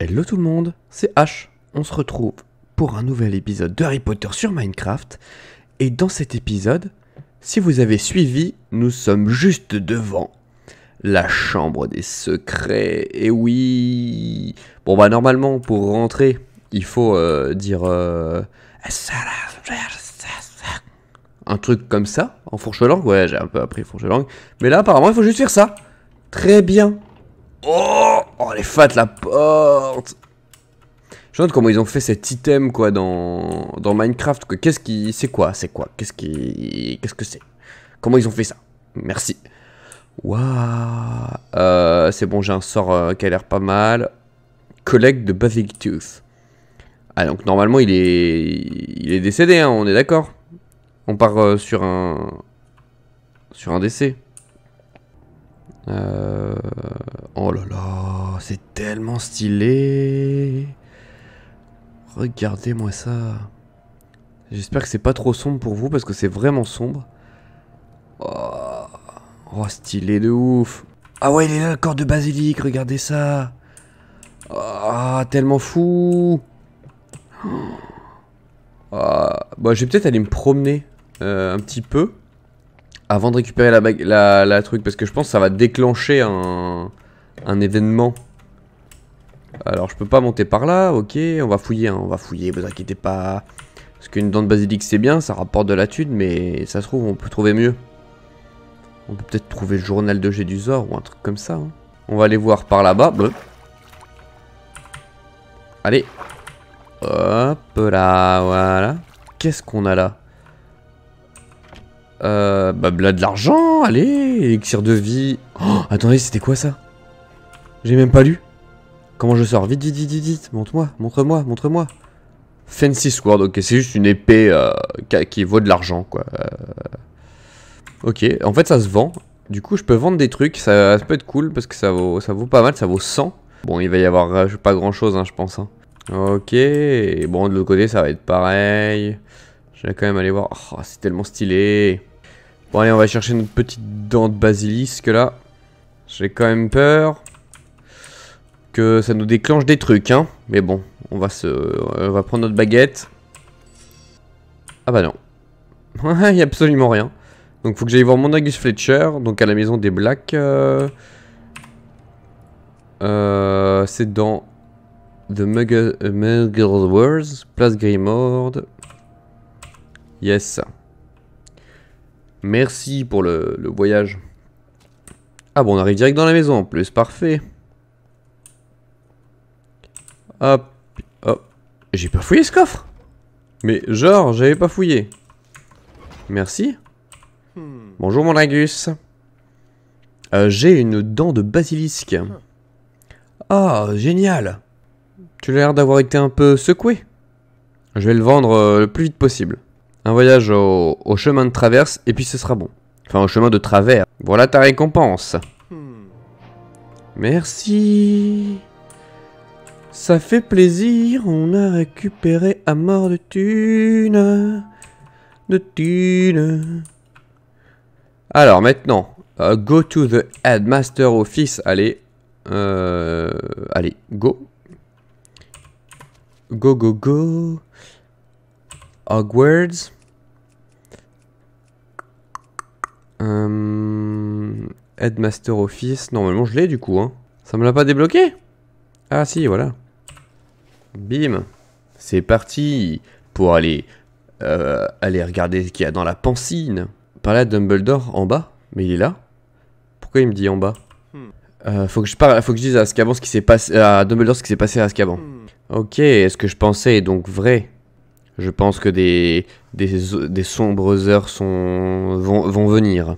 Hello tout le monde, c'est H. On se retrouve pour un nouvel épisode de Harry Potter sur Minecraft. Et dans cet épisode, si vous avez suivi, nous sommes juste devant la chambre des secrets. Et oui Bon bah normalement, pour rentrer, il faut euh, dire... Euh, un truc comme ça, en fourche-langue. Ouais, j'ai un peu appris fourche-langue. Mais là, apparemment, il faut juste faire ça. Très bien Oh les oh, les fat la porte Je note comment ils ont fait cet item, quoi, dans, dans Minecraft. Qu'est-ce qui... C'est quoi C'est quoi Qu'est-ce qui... Qu'est-ce que c'est Comment ils ont fait ça Merci. Waouh euh, C'est bon, j'ai un sort euh, qui a l'air pas mal. Collecte de Basic Tooth. Ah, donc normalement, il est, il est décédé, hein, on est d'accord On part euh, sur un... Sur un décès. Euh, oh là là, c'est tellement stylé. Regardez-moi ça. J'espère que c'est pas trop sombre pour vous parce que c'est vraiment sombre. Oh. oh stylé de ouf. Ah ouais, il est là le corps de basilic, regardez ça. Ah, tellement fou. Ah, bah, je vais peut-être aller me promener euh, un petit peu. Avant de récupérer la, la, truc, parce que je pense que ça va déclencher un, événement. Alors je peux pas monter par là, ok, on va fouiller, hein, on va fouiller, vous inquiétez pas. Parce qu'une dent de basilic c'est bien, ça rapporte de la thune, mais ça se trouve on peut trouver mieux. On peut peut-être trouver le journal de Gédusor ou un truc comme ça. Hein. On va aller voir par là-bas. Allez. Hop là, voilà. Qu'est-ce qu'on a là euh, bah, là de l'argent, allez, élixir de vie. Oh, attendez, c'était quoi ça J'ai même pas lu. Comment je sors Vite, vite, vite, vite, vite. Montre-moi, montre-moi, montre-moi. Fancy Sword, ok, c'est juste une épée euh, qui vaut de l'argent, quoi. Euh, ok, en fait, ça se vend. Du coup, je peux vendre des trucs, ça, peut être cool parce que ça vaut, ça vaut pas mal, ça vaut 100. Bon, il va y avoir euh, pas grand chose, hein, je pense. Hein. Ok, bon, de l'autre côté, ça va être pareil. Je vais quand même aller voir. Oh, c'est tellement stylé. Bon allez, on va chercher notre petite dent de basilisque là. J'ai quand même peur que ça nous déclenche des trucs, hein. Mais bon, on va se, va prendre notre baguette. Ah bah non. Il y a absolument rien. Donc faut que j'aille voir mon Agus Fletcher, donc à la maison des Blacks. Euh, euh, c'est dans The Muggle, Muggle Wars, Place Grimord. Yes. Merci pour le, voyage. Ah bon, on arrive direct dans la maison plus, parfait. Hop, J'ai pas fouillé ce coffre Mais genre, j'avais pas fouillé. Merci. Bonjour mon Lagus. Euh, j'ai une dent de basilisque. Ah, génial Tu as l'air d'avoir été un peu secoué. Je vais le vendre euh, le plus vite possible un voyage au, chemin de traverse, et puis ce sera bon. Enfin, au chemin de travers. Voilà ta récompense. Hmm. Merci. Ça fait plaisir, on a récupéré à mort de thunes. De thunes. Alors maintenant, euh, go to the headmaster office. Allez, euh, allez, go. Go, go, go. Hogwarts. Euh, Headmaster Office. Normalement, je l'ai du coup. Hein. Ça me l'a pas débloqué Ah si, voilà. Bim. C'est parti pour aller, euh, aller regarder ce qu'il y a dans la pancine Par là, Dumbledore en bas. Mais il est là. Pourquoi il me dit en bas hmm. euh, faut, que je parle, faut que je dise à ce qui s'est passé, à Dumbledore ce qui s'est passé à Azkaban. Hmm. Ok, est-ce que je pensais donc vrai je pense que des, des, sombres heures sont, vont, vont, venir.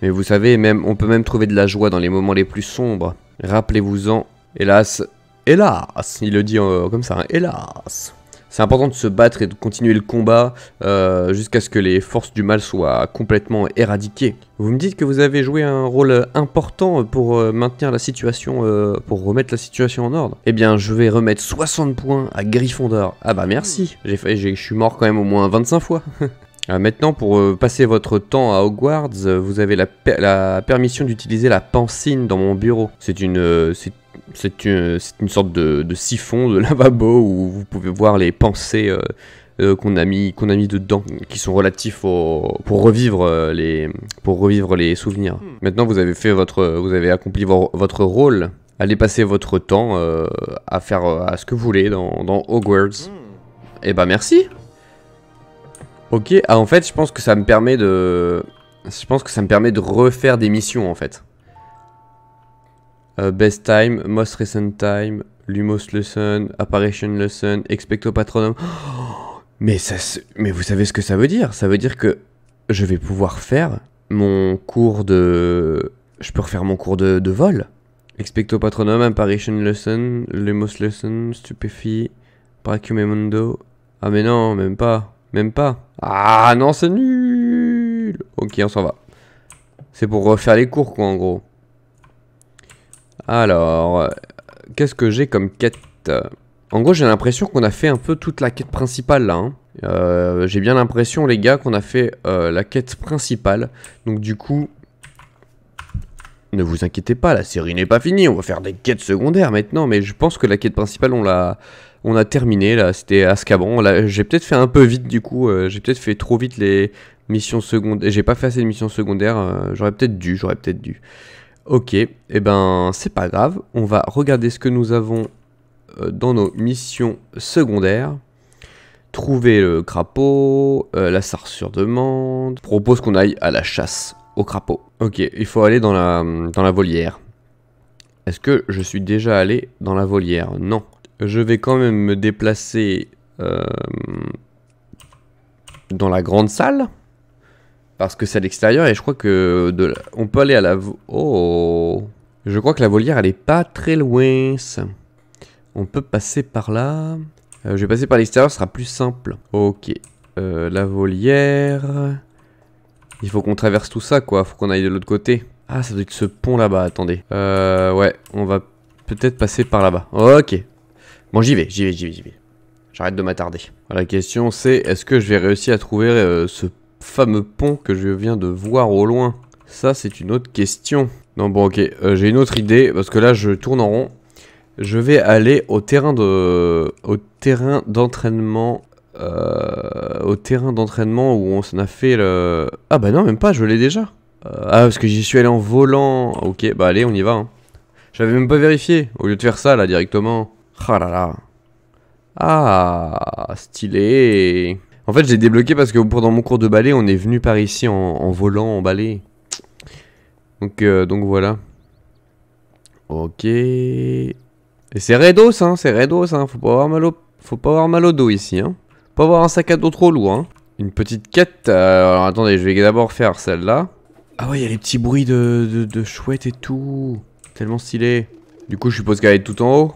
Mais vous savez, même, on peut même trouver de la joie dans les moments les plus sombres. Rappelez-vous-en, hélas, hélas, il le dit euh, comme ça, hein, hélas. C'est important de se battre et de continuer le combat euh, jusqu'à ce que les forces du mal soient complètement éradiquées. Vous me dites que vous avez joué un rôle important pour euh, maintenir la situation, euh, pour remettre la situation en ordre. Eh bien, je vais remettre 60 points à Gryffondor. Ah bah merci, je suis mort quand même au moins 25 fois. Maintenant, pour passer votre temps à Hogwarts, vous avez la, la permission d'utiliser la pancine dans mon bureau. C'est une, c'est une, sorte de, siphon, de lavabo, où vous pouvez voir les pensées euh, euh, qu'on a, qu'on a mis dedans, qui sont relatifs pour, revivre euh, les, pour revivre les souvenirs. Hmm. Maintenant, vous avez, fait votre, vous avez accompli votre rôle. Allez passer votre temps à faire ce que vous voulez dans, Hogwarts. Hmm. Eh bah ben, merci Ok, ah, en fait je pense que ça me permet de... Je pense que ça me permet de refaire des missions en fait. Euh, best Time, Most Recent Time, Lumos Lesson, Apparition Lesson, Expecto Patronum. mais, ça, mais vous savez ce que ça veut dire Ça veut dire que je vais pouvoir faire mon cours de... Je peux refaire mon cours de, vol. Expecto Patronum, Apparition Lesson, Lumos Lesson, Stupéfi, parcum Mundo. Ah mais non, même pas. Même pas. Ah non, c'est nul Ok, on s'en va. C'est pour refaire les cours, quoi, en gros. Alors, euh, qu'est-ce que j'ai comme quête En gros, j'ai l'impression qu'on a fait un peu toute la quête principale là. Hein. Euh, j'ai bien l'impression, les gars, qu'on a fait euh, la quête principale. Donc du coup, ne vous inquiétez pas, la série n'est pas finie. On va faire des quêtes secondaires maintenant. Mais je pense que la quête principale, on l'a... On a terminé là, c'était Là, J'ai peut-être fait un peu vite du coup, j'ai peut-être fait trop vite les missions secondaires. J'ai pas fait assez de missions secondaires, j'aurais peut-être dû, j'aurais peut-être dû. Ok, et eh ben c'est pas grave, on va regarder ce que nous avons euh, dans nos missions secondaires. Trouver le crapaud, euh, la sarsure demande, propose qu'on aille à la chasse au crapaud. Ok, il faut aller dans la, dans la volière. Est-ce que je suis déjà allé dans la volière Non. Je vais quand même me déplacer euh, dans la grande salle parce que c'est à l'extérieur et je crois que on peut aller à la oh je crois que la volière elle est pas très loin on peut passer par là euh, je vais passer par l'extérieur ce sera plus simple ok euh, la volière il faut qu'on traverse tout ça quoi faut qu'on aille de l'autre côté ah ça doit être ce pont là bas attendez euh, ouais on va peut-être passer par là bas ok bon j'y vais j'y vais j'y vais j'y vais J'arrête de m'attarder. La question c'est, est-ce que je vais réussir à trouver euh, ce pont fameux pont que je viens de voir au loin Ça, c'est une autre question. Non, bon, ok, euh, j'ai une autre idée, parce que là, je tourne en rond. Je vais aller au terrain de, au terrain d'entraînement, euh, au terrain d'entraînement où on s'en a fait le. Ah bah non, même pas, je l'ai déjà. Euh, ah parce que j'y suis allé en volant. Ok, bah allez, on y va. Hein. J'avais même pas vérifié. Au lieu de faire ça là directement. Ah là là. Ah, stylé. En fait, j'ai débloqué parce que pendant mon cours de ballet, on est venu par ici en, volant, en ballet. Donc, euh, donc voilà. Ok. Et c'est Redos, hein, c'est Redos, hein. Faut pas avoir mal au, faut pas avoir mal au dos ici, hein. Faut pas avoir un sac à dos trop lourd, hein. Une petite quête. Euh, alors attendez, je vais d'abord faire celle-là. Ah ouais, il y a les petits bruits de, chouette et tout. Tellement stylé. Du coup, je suppose qu'elle est tout en haut.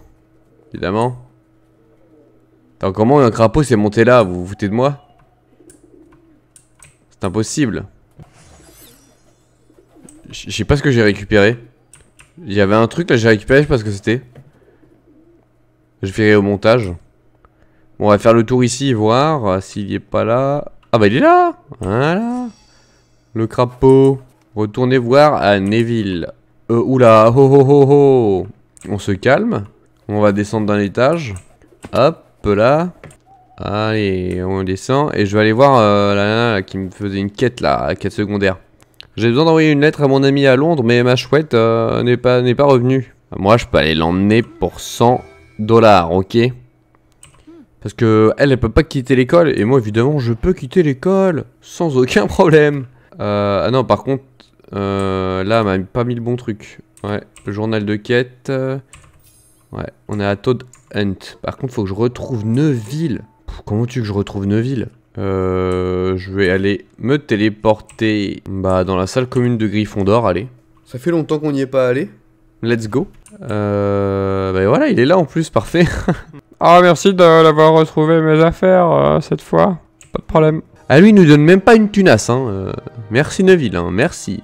Évidemment comment un crapaud s'est monté là Vous vous foutez de moi C'est impossible. Je sais pas ce que j'ai récupéré. Il y avait un truc là, j'ai récupéré, je sais pas ce que c'était. Je ferai au montage. on va faire le tour ici, voir euh, s'il est pas là. Ah bah il est là Voilà Le crapaud Retournez voir à Neville. Euh, oula, ho ho ho ho On se calme. On va descendre d'un étage. Hop peu là. Allez, on descend. Et je vais aller voir euh, la qui me faisait une quête là, la quête secondaire. J'ai besoin d'envoyer une lettre à mon ami à Londres, mais ma chouette euh, n'est pas, pas revenue. Moi, je peux aller l'emmener pour 100 dollars, ok Parce que elle, elle peut pas quitter l'école. Et moi, évidemment, je peux quitter l'école sans aucun problème. Euh, ah non, par contre, là, elle m'a pas mis le bon truc. Ouais, journal de quête. Ouais, on est à Toad Hunt. Par contre, faut que je retrouve Neuville. comment tu que je retrouve Neuville euh, je vais aller me téléporter bah, dans la salle commune de Gryffondor, allez. Ça fait longtemps qu'on n'y est pas allé. Let's go. Euh, bah voilà, il est là en plus, parfait. Ah, oh, merci d'avoir retrouvé mes affaires euh, cette fois. Pas de problème. Ah, lui, il nous donne même pas une tunasse. Hein. Euh. merci, Neuville. hein, merci.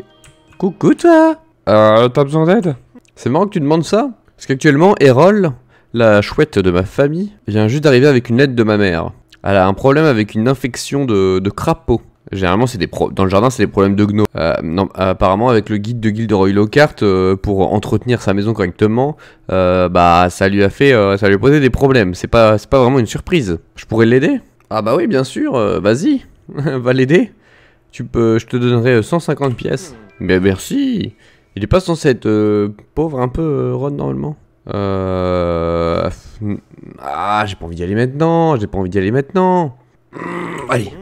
Coucou, toi. Euh, t'as besoin d'aide C'est marrant que tu demandes ça. Parce qu'actuellement, Erol, la chouette de ma famille, vient juste d'arriver avec une lettre de ma mère. Elle a un problème avec une infection de, crapaud. Généralement, c'est des dans le jardin, c'est des problèmes de gno. Euh, non, apparemment, avec le guide de Guilderoy Lockhart, euh, pour entretenir sa maison correctement, euh, bah ça lui a fait, ça lui posé des problèmes. C'est pas, pas vraiment une surprise. Je pourrais l'aider Ah bah oui, bien sûr. vas-y, va l'aider. Tu peux, je te donnerai 150 pièces. Mais merci. Il est pas censé être euh, pauvre un peu, euh, Ron, normalement euh... Ah, j'ai pas envie d'y aller maintenant, j'ai pas envie d'y aller maintenant. Mmh, allez.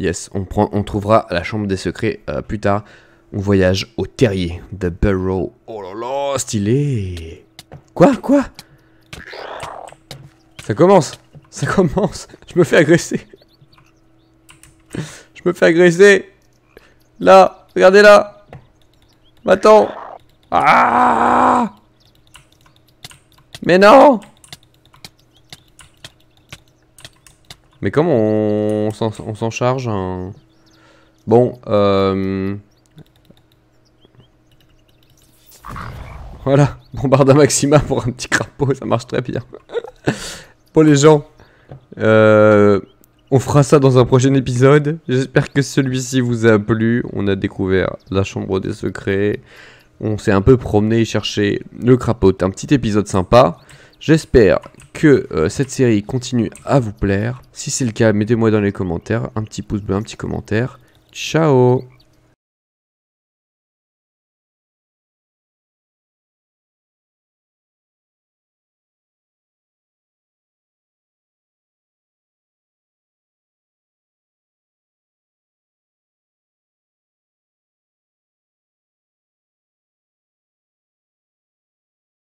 Yes, on, prend, on trouvera la chambre des secrets euh, plus tard. On voyage au terrier, The Burrow. Oh là là, stylé Quoi Quoi Ça commence Ça commence Je me fais agresser Je me fais agresser Là Regardez là Attends ah. Mais non Mais comment on, s'en charge hein? Bon, euh... Voilà, bombarde maxima pour un petit crapaud, ça marche très bien. pour les gens. Euh... On fera ça dans un prochain épisode. J'espère que celui-ci vous a plu. On a découvert la chambre des secrets. On s'est un peu promené Et chercher le crapaud. Un petit épisode sympa. J'espère que euh, cette série continue à vous plaire. Si c'est le cas, mettez-moi dans les commentaires un petit pouce bleu, un petit commentaire. Ciao